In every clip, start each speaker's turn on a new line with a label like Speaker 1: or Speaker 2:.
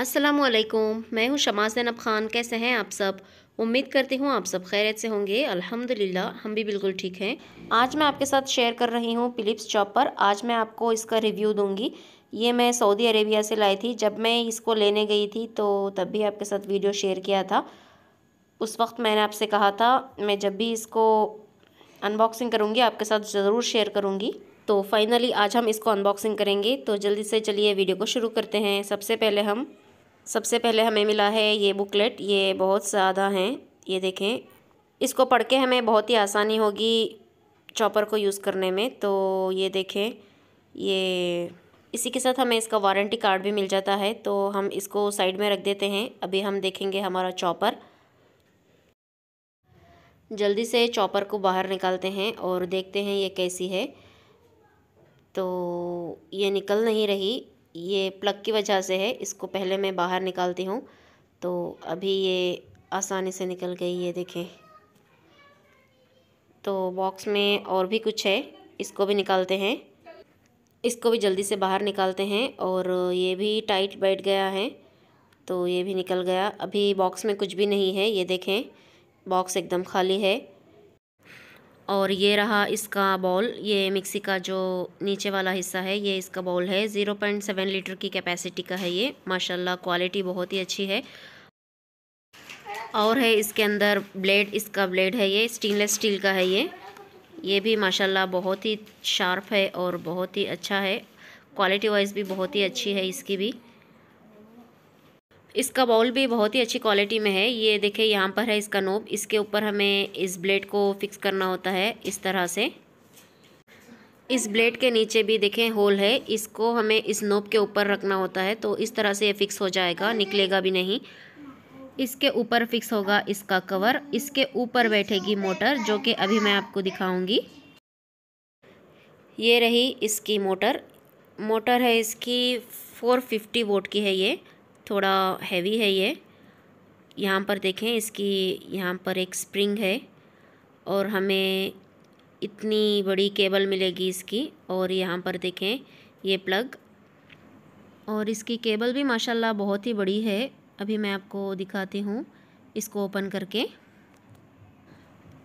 Speaker 1: अस्सलाम वालेकुम मैं हूं शमा जैनब ख़ान कैसे हैं आप सब उम्मीद करती हूं आप सब खैरियत से होंगे अल्हम्दुलिल्लाह हम भी बिल्कुल ठीक हैं आज मैं आपके साथ शेयर कर रही हूं फिलिप्स चॉपर आज मैं आपको इसका रिव्यू दूंगी ये मैं सऊदी अरेबिया से लाई थी जब मैं इसको लेने गई थी तो तब भी आपके साथ वीडियो शेयर किया था उस वक्त मैंने आपसे कहा था मैं जब भी इसको अनबॉक्सिंग करूँगी आपके साथ ज़रूर शेयर करूँगी तो फाइनली आज हम इसको अनबॉक्सिंग करेंगे तो जल्दी से चलिए वीडियो को शुरू करते हैं सबसे पहले हम सबसे पहले हमें मिला है ये बुकलेट ये बहुत ज़्यादा हैं ये देखें इसको पढ़ के हमें बहुत ही आसानी होगी चॉपर को यूज़ करने में तो ये देखें ये इसी के साथ हमें इसका वारंटी कार्ड भी मिल जाता है तो हम इसको साइड में रख देते हैं अभी हम देखेंगे हमारा चॉपर जल्दी से चॉपर को बाहर निकालते हैं और देखते हैं ये कैसी है तो ये निकल नहीं रही ये प्लग की वजह से है इसको पहले मैं बाहर निकालती हूँ तो अभी ये आसानी से निकल गई ये देखें तो बॉक्स में और भी कुछ है इसको भी निकालते हैं इसको भी जल्दी से बाहर निकालते हैं और ये भी टाइट बैठ गया है तो ये भी निकल गया अभी बॉक्स में कुछ भी नहीं है ये देखें बॉक्स एकदम खाली है और ये रहा इसका बॉल ये मिक्सी का जो नीचे वाला हिस्सा है ये इसका बॉल है जीरो पॉइंट सेवन लीटर की कैपेसिटी का है ये माशाल्लाह क्वालिटी बहुत ही अच्छी है और है इसके अंदर ब्लेड इसका ब्लेड है ये स्टेनलेस स्टील का है ये ये भी माशाल्लाह बहुत ही शार्प है और बहुत ही अच्छा है क्वालिटी वाइज भी बहुत ही अच्छी है इसकी भी इसका बाउल भी बहुत ही अच्छी क्वालिटी में है ये देखिए यहाँ पर है इसका नोब इसके ऊपर हमें इस ब्लेड को फिक्स करना होता है इस तरह से इस ब्लेड के नीचे भी देखें होल है इसको हमें इस नोब के ऊपर रखना होता है तो इस तरह से ये फिक्स हो जाएगा निकलेगा भी नहीं इसके ऊपर फिक्स होगा इसका कवर इसके ऊपर बैठेगी मोटर जो कि अभी मैं आपको दिखाऊंगी ये रही इसकी मोटर मोटर है इसकी 450 वोट की है ये थोड़ा हैवी है ये यहाँ पर देखें इसकी यहाँ पर एक स्प्रिंग है और हमें इतनी बड़ी केबल मिलेगी इसकी और यहाँ पर देखें ये प्लग और इसकी केबल भी माशाल्लाह बहुत ही बड़ी है अभी मैं आपको दिखाती हूँ इसको ओपन करके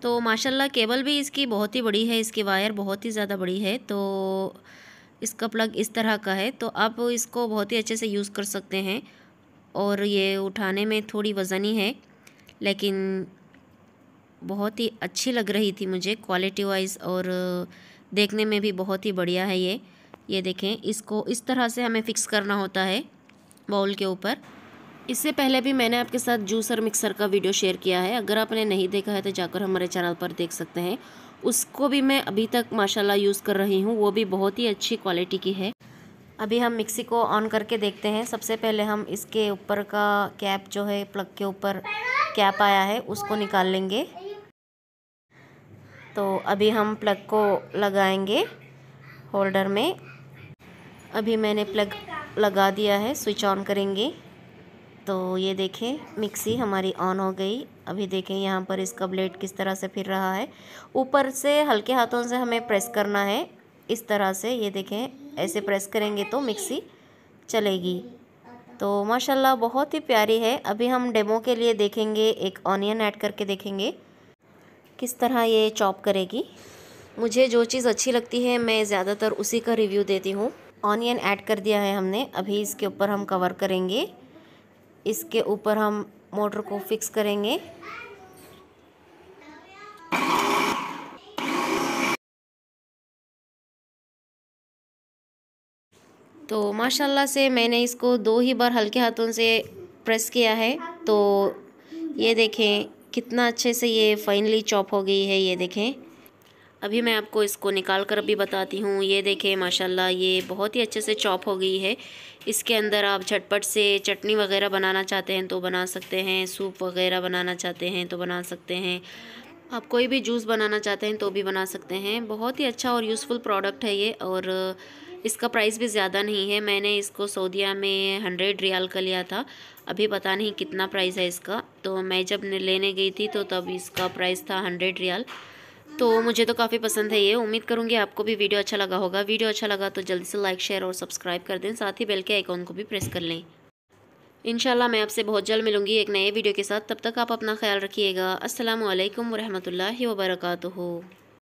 Speaker 1: तो माशाल्लाह केबल भी इसकी बहुत ही बड़ी है इसकी वायर बहुत ही ज़्यादा बड़ी है तो इसका प्लग इस तरह का है तो आप इसको बहुत ही अच्छे से यूज़ कर सकते हैं और ये उठाने में थोड़ी वज़नी है लेकिन बहुत ही अच्छी लग रही थी मुझे क्वालिटी वाइज और देखने में भी बहुत ही बढ़िया है ये ये देखें इसको इस तरह से हमें फ़िक्स करना होता है बाउल के ऊपर इससे पहले भी मैंने आपके साथ जूसर मिक्सर का वीडियो शेयर किया है अगर आपने नहीं देखा है तो जाकर हमारे चैनल पर देख सकते हैं उसको भी मैं अभी तक माशाल्लाह यूज़ कर रही हूँ वो भी बहुत ही अच्छी क्वालिटी की है अभी हम मिक्सी को ऑन करके देखते हैं सबसे पहले हम इसके ऊपर का कैप जो है प्लग के ऊपर कैप आया है उसको निकाल लेंगे तो अभी हम प्लग को लगाएंगे होल्डर में अभी मैंने प्लग लगा दिया है स्विच ऑन करेंगे तो ये देखें मिक्सी हमारी ऑन हो गई अभी देखें यहाँ पर इसका ब्लेड किस तरह से फिर रहा है ऊपर से हल्के हाथों से हमें प्रेस करना है इस तरह से ये देखें ऐसे प्रेस करेंगे तो मिक्सी चलेगी तो माशाल्लाह बहुत ही प्यारी है अभी हम डेमो के लिए देखेंगे एक ऑनियन ऐड करके देखेंगे किस तरह ये चॉप करेगी मुझे जो चीज़ अच्छी लगती है मैं ज़्यादातर उसी का रिव्यू देती हूँ ऑनियन ऐड कर दिया है हमने अभी इसके ऊपर हम कवर करेंगे इसके ऊपर हम मोटर को फिक्स करेंगे तो माशाल्लाह से मैंने इसको दो ही बार हल्के हाथों से प्रेस किया है तो ये देखें कितना अच्छे से ये फाइनली चॉप हो गई है ये देखें अभी मैं आपको इसको निकाल कर अभी बताती हूँ ये देखें माशाल्लाह ये बहुत ही अच्छे से चॉप हो गई है इसके अंदर आप झटपट से चटनी वगैरह बनाना चाहते हैं तो बना सकते हैं सूप वगैरह बनाना चाहते हैं तो बना सकते हैं आप कोई भी जूस बनाना चाहते हैं तो भी बना सकते हैं बहुत ही अच्छा और यूज़फुल प्रोडक्ट है ये और इसका प्राइस भी ज़्यादा नहीं है मैंने इसको सऊदिया में हंड्रेड रियाल का लिया था अभी पता नहीं कितना प्राइस है इसका तो मैं जब लेने गई थी तो तब इसका प्राइस था हंड्रेड रियाल तो मुझे तो काफ़ी पसंद है ये उम्मीद करूँगी आपको भी वीडियो अच्छा लगा होगा वीडियो अच्छा लगा तो जल्दी से लाइक शेयर और सब्सक्राइब कर दें साथ ही बेल के आइकॉन को भी प्रेस कर लें इनशाला मैं आपसे बहुत जल्द मिलूंगी एक नए वीडियो के साथ तब तक आप अपना ख्याल रखिएगा असल वरहमल वर्का